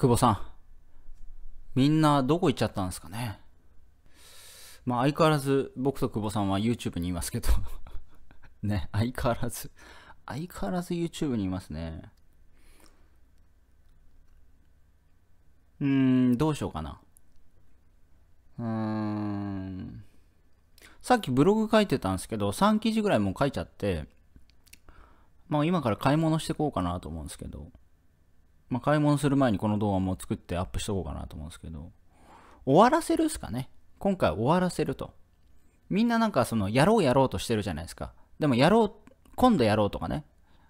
久保さん。みんなどこ行っちゃったんですかね。まあ相変わらず僕と久保さんは YouTube にいますけど ね、相変わらず、相変わらず YouTube にいますね。うーん、どうしようかな。うーん。さっきブログ書いてたんですけど、3記事ぐらいもう書いちゃって、まあ今から買い物してこうかなと思うんですけど。まあ、買い物する前にこの動画も作ってアップしとこうかなと思うんですけど、終わらせるっすかね。今回終わらせると。みんななんかその、やろうやろうとしてるじゃないですか。でもやろう、今度やろうとかね。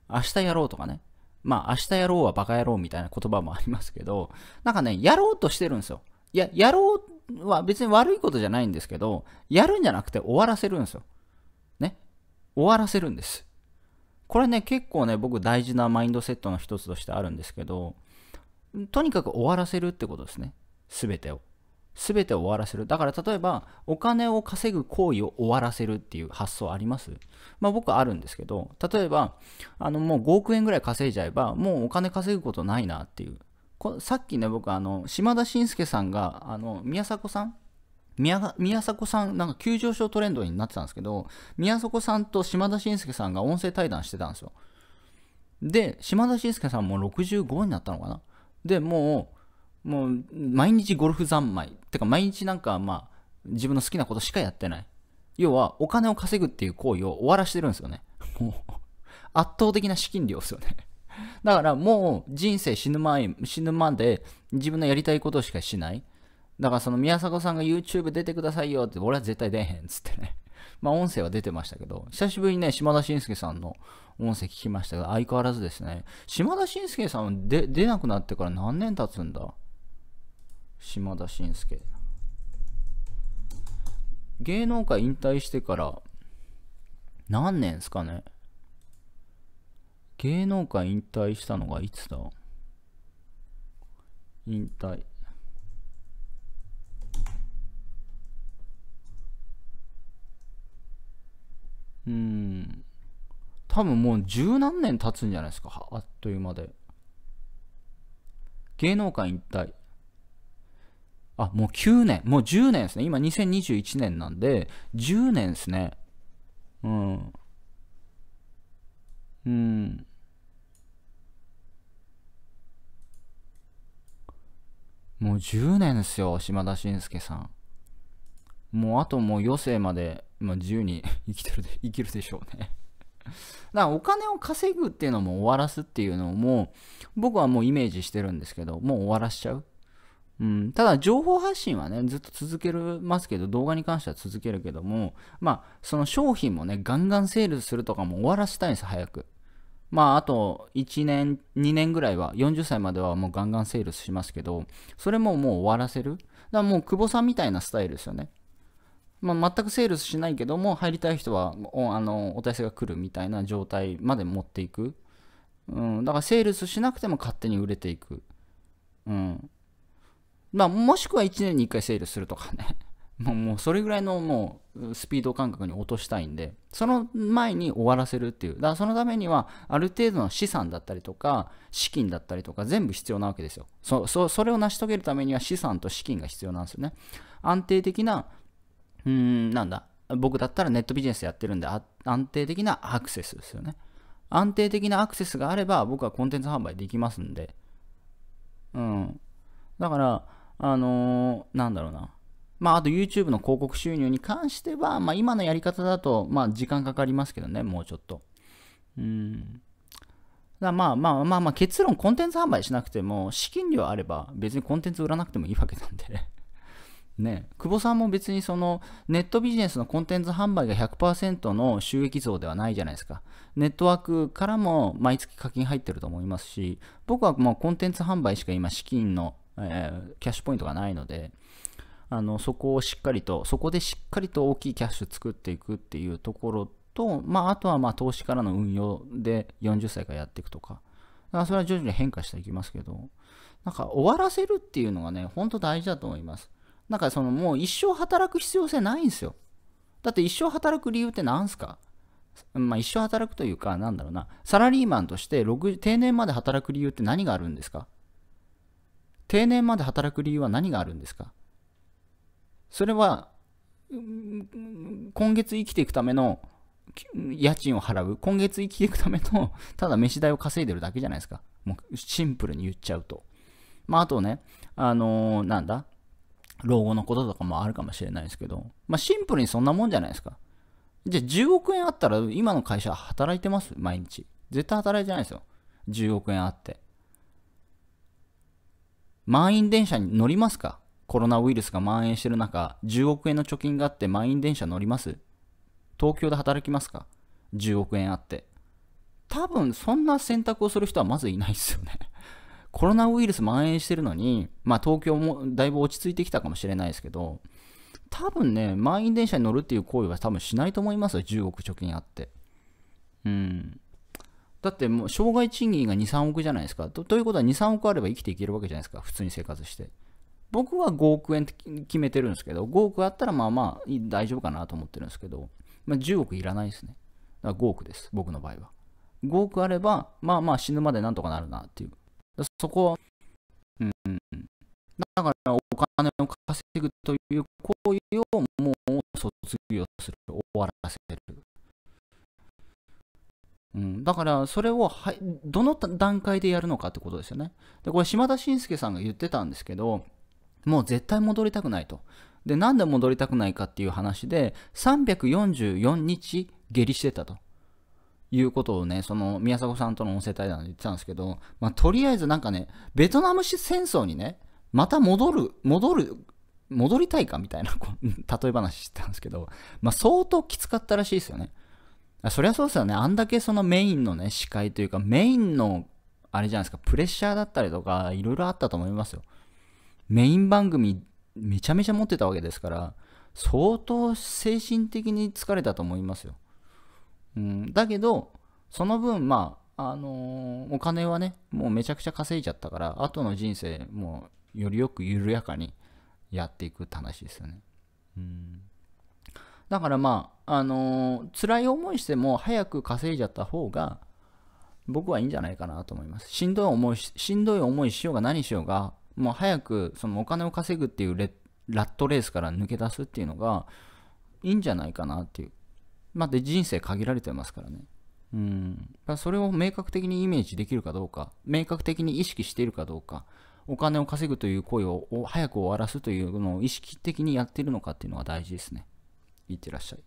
明日やろうとかね。まあ、明日やろうはバカ野郎みたいな言葉もありますけど、なんかね、やろうとしてるんですよ。いや、やろうは別に悪いことじゃないんですけど、やるんじゃなくて終わらせるんですよ。ね。終わらせるんです。これね、結構ね、僕大事なマインドセットの一つとしてあるんですけど、とにかく終わらせるってことですね。全てを。全てを終わらせる。だから例えば、お金を稼ぐ行為を終わらせるっていう発想ありますまあ僕はあるんですけど、例えば、あのもう5億円ぐらい稼いじゃえば、もうお金稼ぐことないなっていう。こさっきね、僕、あの、島田紳介さんが、あの、宮迫さん宮宮迫さん、なんか急上昇トレンドになってたんですけど、宮迫さんと島田紳介さんが音声対談してたんですよ。で、島田紳介さんも65になったのかなで、もう、もう、毎日ゴルフ三昧。てか、毎日なんか、まあ、自分の好きなことしかやってない。要は、お金を稼ぐっていう行為を終わらしてるんですよね。もう、圧倒的な資金量ですよね。だから、もう、人生死ぬ前、死ぬまで、自分のやりたいことしかしない。だからその宮迫さんが YouTube 出てくださいよって、俺は絶対出へんっつってね。まあ音声は出てましたけど、久しぶりにね、島田紳介さんの音声聞きましたが、相変わらずですね。島田紳介さんは出なくなってから何年経つんだ島田紳介。芸能界引退してから何年ですかね芸能界引退したのがいつだ引退うん。多分もう十何年経つんじゃないですか。あっという間で。芸能界一体。あ、もう9年。もう10年ですね。今2021年なんで、10年ですね。うん。うん。もう10年ですよ、島田紳介さん。もうあともう余生までまあ、自由に 生きてるで、生きるでしょうね。だからお金を稼ぐっていうのも終わらすっていうのも僕はもうイメージしてるんですけどもう終わらしちゃう、うん、ただ情報発信はねずっと続けるますけど動画に関しては続けるけどもまあその商品もねガンガンセールするとかも終わらせたいんです早くまあ、あと1年、2年ぐらいは、40歳まではもうガンガンセールしますけど、それももう終わらせる。だからもう久保さんみたいなスタイルですよね。まあ、全くセールスしないけども入りたい人はおあのお問いが来るみたいな状態まで持っていく、うん、だからセールスしなくても勝手に売れていく、うんまあ、もしくは1年に1回セールするとかね もうそれぐらいのもうスピード感覚に落としたいんでその前に終わらせるっていうだからそのためにはある程度の資産だったりとか資金だったりとか全部必要なわけですよそそれを成し遂げるためには資産と資金が必要なんですよね安定的なうん、なんだ、僕だったらネットビジネスやってるんで、安定的なアクセスですよね。安定的なアクセスがあれば、僕はコンテンツ販売できますんで。うん。だから、あのー、なんだろうな。まあ、あと YouTube の広告収入に関しては、まあ、今のやり方だと、まあ、時間かかりますけどね、もうちょっと。うん。だまあまあまあまあ、結論コンテンツ販売しなくても、資金量あれば別にコンテンツ売らなくてもいいわけなんでね、久保さんも別にそのネットビジネスのコンテンツ販売が100%の収益増ではないじゃないですか。ネットワークからも毎月課金入ってると思いますし、僕はもうコンテンツ販売しか今資金の、えー、キャッシュポイントがないので、あのそこをしっかりと、そこでしっかりと大きいキャッシュ作っていくっていうところと、まあ、あとはまあ投資からの運用で40歳からやっていくとか、だそれは徐々に変化していきますけど、なんか終わらせるっていうのがね、ほんと大事だと思います。なんかそのもう一生働く必要性ないんですよ。だって一生働く理由って何すかまあ一生働くというか、なんだろうな、サラリーマンとして定年まで働く理由って何があるんですか定年まで働く理由は何があるんですかそれは、今月生きていくための家賃を払う、今月生きていくための、ただ飯代を稼いでるだけじゃないですか。もうシンプルに言っちゃうと。まああとね、あのー、なんだ老後のこととかもあるかもしれないですけど、まあ、シンプルにそんなもんじゃないですか。じゃあ10億円あったら今の会社働いてます毎日。絶対働いてないですよ。10億円あって。満員電車に乗りますかコロナウイルスが蔓延してる中、10億円の貯金があって満員電車乗ります東京で働きますか ?10 億円あって。多分そんな選択をする人はまずいないですよねコロナウイルス蔓延してるのに、まあ、東京もだいぶ落ち着いてきたかもしれないですけど、多分ね、満員電車に乗るっていう行為は多分しないと思いますよ、10億貯金あって。うん。だってもう、障害賃金が2、3億じゃないですか。ということは2、3億あれば生きていけるわけじゃないですか、普通に生活して。僕は5億円って決めてるんですけど、5億あったらまあまあ大丈夫かなと思ってるんですけど、まあ、10億いらないですね。だから5億です、僕の場合は。5億あれば、まあまあ死ぬまでなんとかなるなっていう。そこは、うん、だからお金を稼ぐという行為をもう卒業する、終わらせる。うん、だからそれをはどの段階でやるのかってことですよね。でこれ島田紳介さんが言ってたんですけどもう絶対戻りたくないと。でなんで戻りたくないかっていう話で344日下痢してたと。いうことをね、その宮迫さんとの音声対談で言ってたんですけど、まあ、とりあえずなんかね、ベトナム戦争にね、また戻る、戻る、戻りたいかみたいな、例え話してたんですけど、まあ、相当きつかったらしいですよね。そりゃそうですよね。あんだけそのメインのね、司会というか、メインの、あれじゃないですか、プレッシャーだったりとか、いろいろあったと思いますよ。メイン番組、めちゃめちゃ持ってたわけですから、相当精神的に疲れたと思いますよ。うん、だけど、その分、まあ、あのー、お金はね、もうめちゃくちゃ稼いじゃったから、後の人生、もう、よりよく緩やかにやっていくって話ですよね。うん。だからまあ、あのー、辛い思いしても早く稼いじゃった方が、僕はいいんじゃないかなと思います。しんどい思いし、しんどい思いしようが何しようが、もう早くそのお金を稼ぐっていうレラットレースから抜け出すっていうのがいいんじゃないかなっていう。まあ、で人生限られてますからね。うん、それを明確的にイメージできるかどうか、明確的に意識しているかどうか、お金を稼ぐという行為を早く終わらすというのを意識的にやっているのかっていうのが大事ですね。いってらっしゃい。